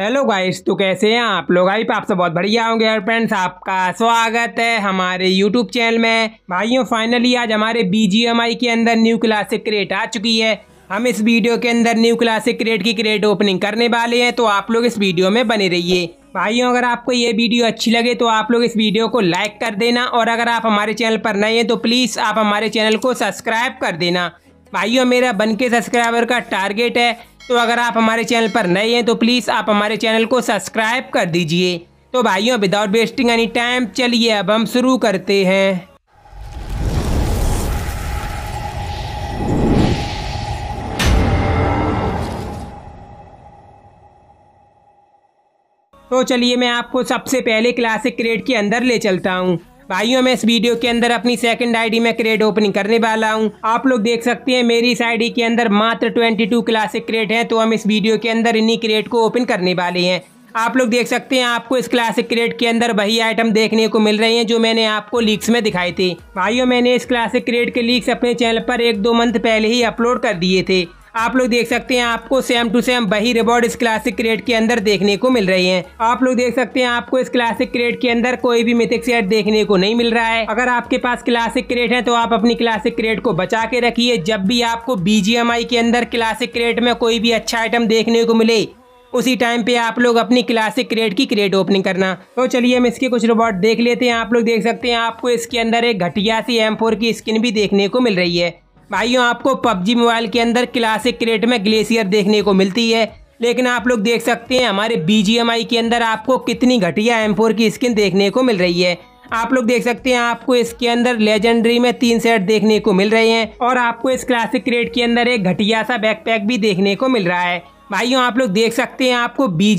hello guys तो कैसे हैं आप लोग आई आप आपसे बहुत बढ़िया होंगे और फ्रेंड्स आपका स्वागत है हमारे यूट्यूब चैनल में भाइयों फाइनली आज हमारे बीजीएमआई के अंदर न्यू क्लासिक क्रिएट आ चुकी है हम इस वीडियो के अंदर न्यू क्लासिक क्रिएट की क्रिएट ओपनिंग करने वाले हैं तो आप लोग इस वीडियो में बने रहिए भाइयों अगर आपको ये वीडियो अच्छी लगे तो आप लोग इस वीडियो को लाइक कर देना और अगर आप हमारे चैनल पर नए हैं तो प्लीज़ आप हमारे चैनल को सब्सक्राइब कर देना भाइयों मेरा बन के सब्सक्राइबर का टारगेट है तो अगर आप हमारे चैनल पर नए हैं तो प्लीज़ आप हमारे चैनल को सब्सक्राइब कर दीजिए तो भाइयों विदाउट वेस्टिंग एनी टाइम चलिए अब हम शुरू करते हैं तो चलिए मैं आपको सबसे पहले क्लासिक क्रेड के अंदर ले चलता हूँ भाइयों मैं इस वीडियो के अंदर अपनी सेकंड आईडी में क्रेड ओपनिंग करने वाला हूं आप लोग देख सकते हैं मेरी इस आईडी के अंदर मात्र 22 क्लासिक क्रेड हैं तो हम इस वीडियो के अंदर इन्हीं क्रेड को ओपन करने वाले हैं आप लोग देख सकते हैं आपको इस क्लासिक क्रेड के अंदर वही आइटम देखने को मिल रही हैं जो मैंने आपको लीक्स में दिखाई थी भाइयों मैंने इस क्लासिक क्रेड के लीक्स अपने चैनल पर एक दो मंथ पहले ही अपलोड कर दिए थे आप लोग देख सकते हैं आपको सेम टू सेम वही रिवॉर्ड इस क्लासिक क्रिएट के अंदर देखने को मिल रही है आप लोग देख सकते हैं आपको इस क्लासिक क्रिएट के अंदर कोई भी मिथिक सेट देखने को नहीं मिल रहा है अगर आपके पास क्लासिक क्रिएट है तो आप अपनी क्लासिक क्रिएट को बचा के रखिए जब भी आपको बीजीएमआई के अंदर क्लासिक क्रिएट में कोई भी अच्छा आइटम देखने को मिले उसी टाइम पे आप लोग अपनी क्लासिक क्रेट की क्रिएट ओपनिंग करना तो चलिए हम इसके कुछ रोबोट देख लेते हैं आप लोग देख सकते हैं आपको इसके अंदर एक घटिया सी एम की स्किन भी देखने को मिल रही है भाइयों आपको पबजी मोबाइल के अंदर क्लासिक क्रेट में ग्लेशियर देखने को मिलती है लेकिन आप लोग देख सकते हैं हमारे बी के अंदर आपको कितनी घटिया एम की स्किन देखने को मिल रही है आप लोग देख सकते हैं आपको इसके अंदर लेजेंडरी में तीन सेट देखने को मिल रहे हैं और आपको इस क्लासिक क्रेट के अंदर एक घटिया सा बैकपैक भी देखने को मिल रहा है भाइयों आप लोग देख सकते हैं आपको बी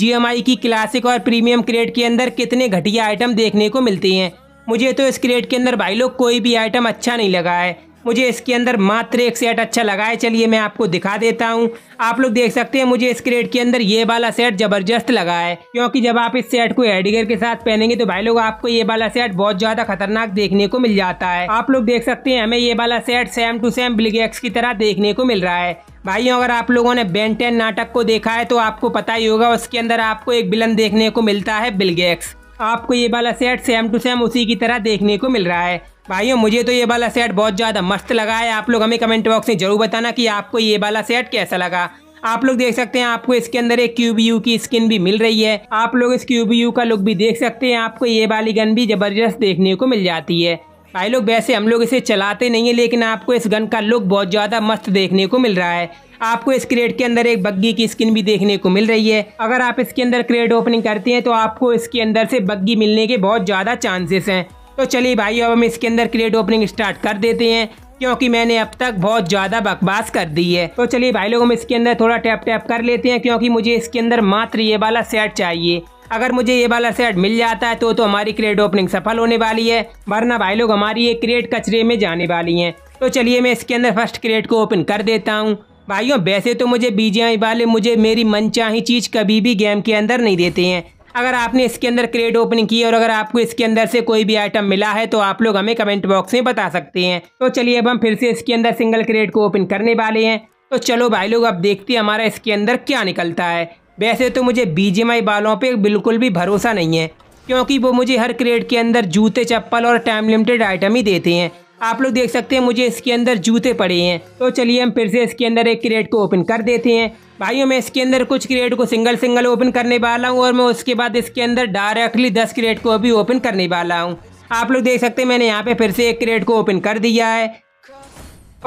की क्लासिक और प्रीमियम क्रेट के अंदर कितने घटिया आइटम देखने को मिलती हैं मुझे तो इस क्रेट के अंदर भाई लोग कोई भी आइटम अच्छा नहीं लगा है मुझे इसके अंदर मात्र एक सेट अच्छा लगा है चलिए मैं आपको दिखा देता हूँ आप लोग देख सकते हैं मुझे इस क्रेड के अंदर ये वाला सेट ज़बरदस्त लगा है क्योंकि जब आप इस सेट को एडिगर के साथ पहनेंगे तो भाई लोग आपको ये वाला सेट बहुत ज़्यादा खतरनाक देखने को मिल जाता है आप लोग देख सकते हैं हमें ये वाला सेट सेम टू सेम ब्लिगेक्स की तरह देखने को मिल रहा है भाई अगर आप लोगों ने बेंटेन टेन नाटक को देखा है तो आपको पता ही होगा उसके अंदर आपको एक बिलन देखने को मिलता है बिलगेक्स आपको ये वाला सेट सेम टू सेम उसी की तरह देखने को मिल रहा है भाइयों मुझे तो ये वाला सेट बहुत ज़्यादा मस्त लगा है आप लोग हमें कमेंट बॉक्स में ज़रूर बताना कि आपको ये वाला सेट कैसा लगा आप लोग देख सकते हैं आपको इसके अंदर एक क्यूबीयू की स्किन भी मिल रही है आप लोग इस क्यूबीयू का लुक भी देख सकते हैं आपको ये वाली गन भी ज़बरदस्त देखने को मिल जाती है भाई लोग वैसे हम लोग इसे चलाते नहीं है लेकिन आपको इस गन का लुक बहुत ज़्यादा मस्त देखने को मिल रहा है आपको इस क्रेड के अंदर एक बग्गी की स्किन भी देखने को मिल रही है अगर आप इसके अंदर क्रेड ओपनिंग करते हैं तो आपको इसके अंदर से बग्गी मिलने के बहुत ज़्यादा चांसेस हैं तो चलिए भाई अब हम इसके अंदर क्रेट ओपनिंग स्टार्ट कर देते हैं क्योंकि मैंने अब तक बहुत ज़्यादा बकवास कर दी है तो चलिए भाई लोग हम इसके अंदर थोड़ा टैप टैप कर लेते हैं क्योंकि मुझे इसके अंदर मात्र ये वाला सेट चाहिए अगर मुझे ये वाला सेट मिल जाता है तो तो हमारी क्रेट ओपनिंग सफल होने वाली है वरना भाई लोग हमारी ये क्रेट कचरे में जाने वाली हैं तो चलिए मैं इसके अंदर फर्स्ट क्रेट को ओपन कर देता हूँ भाइयों वैसे तो मुझे बीजेआई वाले मुझे मेरी मनचाही चीज़ कभी भी गेम के अंदर नहीं देते हैं अगर आपने इसके अंदर क्रेट ओपनिंग की और अगर आपको इसके अंदर से कोई भी आइटम मिला है तो आप लोग हमें कमेंट बॉक्स में बता सकते हैं तो चलिए अब हम फिर से इसके अंदर सिंगल क्रेट को ओपन करने वाले हैं तो चलो भाई लोग अब देखते हैं हमारा इसके अंदर क्या निकलता है वैसे तो मुझे बीजेमआई बालों पर बिल्कुल भी भरोसा नहीं है क्योंकि वो मुझे हर क्रेड के अंदर जूते चप्पल और टाइम लिमिटेड आइटम ही देते हैं आप लोग देख सकते हैं मुझे इसके अंदर जूते पड़े हैं तो चलिए हम फिर से इसके अंदर एक क्रेट को ओपन कर देते हैं भाइयों मैं इसके अंदर कुछ क्रेट को सिंगल सिंगल ओपन करने वाला हूँ और मैं उसके बाद इसके अंदर डायरेक्टली दस क्रेट को भी ओपन करने वाला हूँ आप लोग देख सकते हैं मैंने यहाँ पे फिर से एक क्रेट को ओपन कर दिया है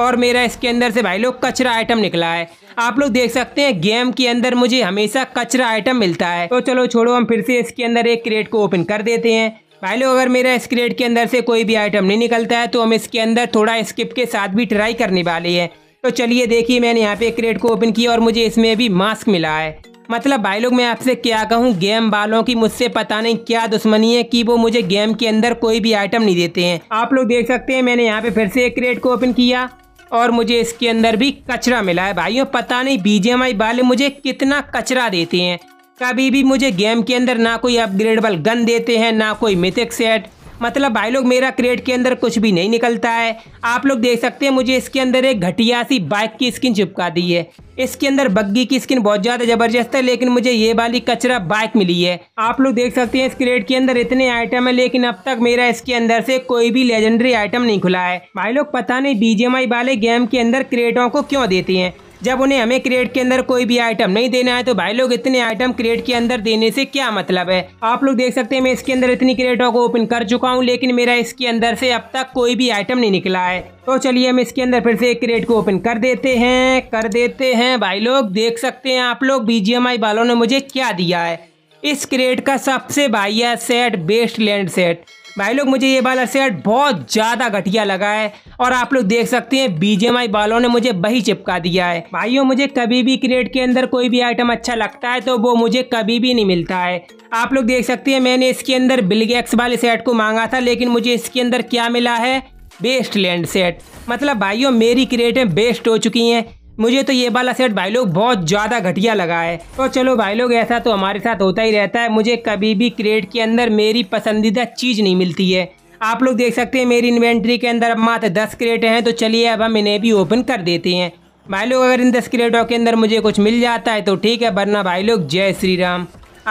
और मेरा इसके अंदर से भाई लोग कचरा आइटम निकला है आप लोग देख सकते हैं गेम के अंदर मुझे हमेशा कचरा आइटम मिलता है तो चलो छोड़ो हम फिर से इसके अंदर एक क्रेट को ओपन कर देते हैं भाई लोग अगर मेरा इस के अंदर से कोई भी आइटम नहीं निकलता है तो हम इसके अंदर थोड़ा स्किप के साथ भी ट्राई करने वाले हैं तो चलिए देखिए मैंने यहाँ पे क्रेट को ओपन किया और मुझे इसमें भी मास्क मिला है मतलब भाई लोग मैं आपसे क्या कहूँ गेम वालों की मुझसे पता नहीं क्या दुश्मनी है कि वो मुझे गेम के अंदर कोई भी आइटम नहीं देते हैं आप लोग देख सकते हैं मैंने यहाँ पे फिर से एक क्रेट को ओपन किया और मुझे इसके अंदर भी कचरा मिला है भाइयों पता नहीं बीजेम वाले मुझे कितना कचरा देते हैं कभी भी मुझे गेम के अंदर ना कोई अपग्रेडेबल गन देते हैं ना कोई मिथिक सेट मतलब भाई लोग मेरा क्रेट के अंदर कुछ भी नहीं निकलता है आप लोग देख सकते हैं मुझे इसके अंदर एक घटिया सी बाइक की स्किन चिपका दी है इसके अंदर बग्गी की स्किन बहुत ज़्यादा ज़बरदस्त है लेकिन मुझे ये वाली कचरा बाइक मिली है आप लोग देख सकते हैं इस क्रेट के अंदर इतने आइटम है लेकिन अब तक मेरा इसके अंदर से कोई भी लेजेंडरी आइटम नहीं खुला है भाई लोग पता नहीं बीजेएमआई वाले गेम के अंदर क्रेटों को क्यों देते हैं जब उन्हें हमें क्रेट के अंदर कोई भी आइटम नहीं देना है तो भाई लोग इतने आइटम क्रिएट के अंदर देने से क्या मतलब है आप लोग देख सकते हैं मैं इसके अंदर इतनी क्रेटों को ओपन कर चुका हूँ लेकिन मेरा इसके अंदर से अब तक कोई भी आइटम नहीं निकला है तो चलिए हम इसके अंदर फिर से एक क्रेट को ओपन कर देते हैं कर देते हैं भाई लोग देख सकते हैं आप लोग बीजीएमआई वालों ने मुझे क्या दिया है इस क्रेट का सबसे बाइया सेट बेस्ट लैंड सेट भाई लोग मुझे ये वाला सेट बहुत ज़्यादा घटिया लगा है और आप लोग देख सकते हैं बीजेमआई वालों ने मुझे वही चिपका दिया है भाइयों मुझे कभी भी क्रेट के अंदर कोई भी आइटम अच्छा लगता है तो वो मुझे कभी भी नहीं मिलता है आप लोग देख सकते हैं मैंने इसके अंदर बिलगेक्स वाले सेट को मांगा था लेकिन मुझे इसके अंदर क्या मिला है बेस्ट लैंड सेट मतलब भाइयों मेरी क्रेटें बेस्ट हो चुकी हैं मुझे तो ये वाला सेट भाई लोग बहुत ज़्यादा घटिया लगा है तो चलो भाई लोग ऐसा तो हमारे साथ होता ही रहता है मुझे कभी भी क्रेट के अंदर मेरी पसंदीदा चीज़ नहीं मिलती है आप लोग देख सकते हैं मेरी इन्वेंट्री के अंदर अब मात्र दस क्रेट हैं तो चलिए अब हम इन्हें भी ओपन कर देते हैं भाई लोग अगर इन दस क्रेटों के अंदर मुझे कुछ मिल जाता है तो ठीक है वरना भाई लोग जय श्री राम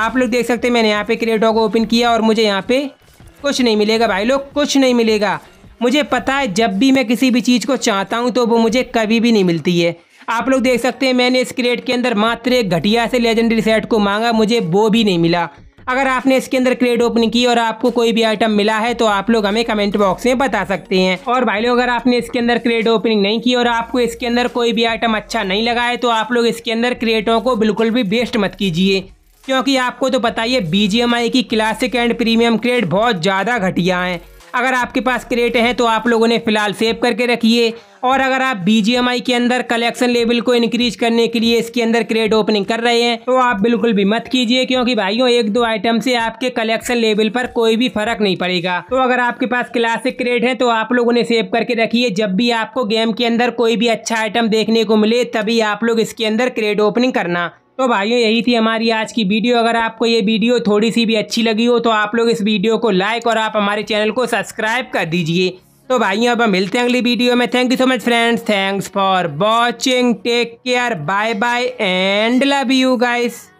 आप लोग देख सकते हैं मैंने यहाँ पे क्रेटों को ओपन किया और मुझे यहाँ पे कुछ नहीं मिलेगा भाई लोग कुछ नहीं मिलेगा मुझे पता है जब भी मैं किसी भी चीज़ को चाहता हूँ तो वो मुझे कभी भी नहीं मिलती है आप लोग देख सकते हैं मैंने इस क्रेट के अंदर मात्र एक घटिया से लेजेंडरी सेट को मांगा मुझे वो भी नहीं मिला अगर आपने इसके अंदर क्रेड ओपनिंग की और आपको कोई भी आइटम मिला है तो आप लोग हमें कमेंट बॉक्स में बता सकते हैं और भाई लोग अगर आपने इसके अंदर क्रेड ओपनिंग नहीं की और आपको इसके अंदर कोई भी आइटम अच्छा नहीं लगा है तो आप लोग इसके अंदर क्रेटों को बिल्कुल भी वेस्ट मत कीजिए क्योंकि आपको तो पता ही है बी की क्लासिक एंड प्रीमियम क्रेड बहुत ज़्यादा घटिया हैं अगर आपके पास क्रेट हैं तो आप लोगों ने फ़िलहाल सेव करके रखिए और अगर आप बी के अंदर कलेक्शन लेवल को इंक्रीज करने के लिए इसके अंदर क्रेड ओपनिंग कर रहे हैं तो आप बिल्कुल भी मत कीजिए क्योंकि भाइयों एक दो आइटम से आपके कलेक्शन लेवल पर कोई भी फर्क नहीं पड़ेगा तो अगर आपके पास क्लासिक क्रेट है तो आप लोगों ने सेव करके रखिए जब भी आपको गेम के अंदर कोई भी अच्छा आइटम देखने को मिले तभी आप लोग इसके अंदर क्रेड ओपनिंग करना तो भाइयों यही थी हमारी आज की वीडियो अगर आपको ये वीडियो थोड़ी सी भी अच्छी लगी हो तो आप लोग इस वीडियो को लाइक और आप हमारे चैनल को सब्सक्राइब कर दीजिए तो भाइयों अब हम मिलते हैं अगली वीडियो में thank you so much friends thanks for watching take care bye bye and love you guys